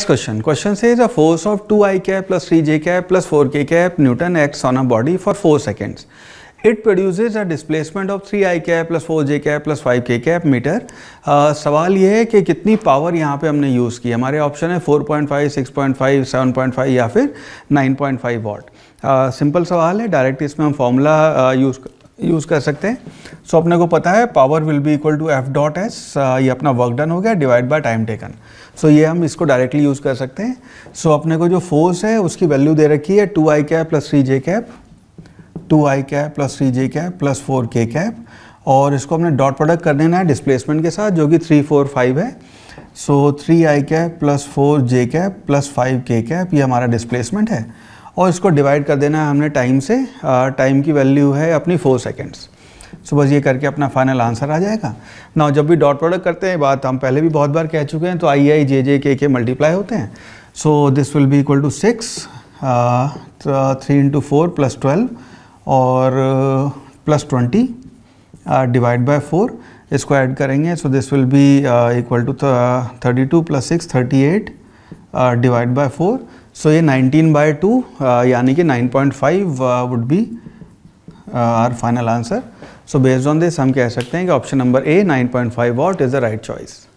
next question question से is a force of two I cap plus three J cap plus four K cap newton acts on a body for four seconds it produces a displacement of three I cap plus four J cap plus five K cap meter सवाल ये है कि कितनी power यहाँ पे हमने use की हमारे ऑप्शन है four point point five five six seven point five या फिर nine point five watt simple सवाल है डायरेक्ट इसमें हम फॉर्मूला uh, यूज़ यूज़ कर सकते हैं सो so, अपने को पता है power will be equal to F dot S ये अपना वर्क डन हो गया divide by time taken so ये हम इसको डायरेक्टली यूज़ कर सकते हैं सो so, अपने को जो फोर्स है उसकी वैल्यू दे रखी है two I cap plus three J cap two I cap plus three J cap plus four K cap और इसको हमने डॉट प्रोडक्ट कर देना है डिस्प्लेसमेंट के साथ जो कि थ्री फोर फाइव है so three I cap plus four J cap plus five K cap ये हमारा डिस्प्लेसमेंट है और इसको डिवाइड कर देना है हमने टाइम से टाइम की वैल्यू है अपनी फोर सेकेंड्स सो बस ये करके अपना फाइनल आंसर आ जाएगा ना जब भी डॉट प्रोडक्ट करते हैं बात हम पहले भी बहुत बार कह चुके हैं तो आई आई जे जे के के मल्टीप्लाई होते हैं so this will be equal to six three into four plus twelve और plus twenty divide by four इसको ऐड करेंगे so this will be equal to thirty two plus six thirty eight divide by four so ये nineteen by two यानी कि nine point five would be our final answer so based on this हम कह सकते हैं कि option number A nine point five what is the right choice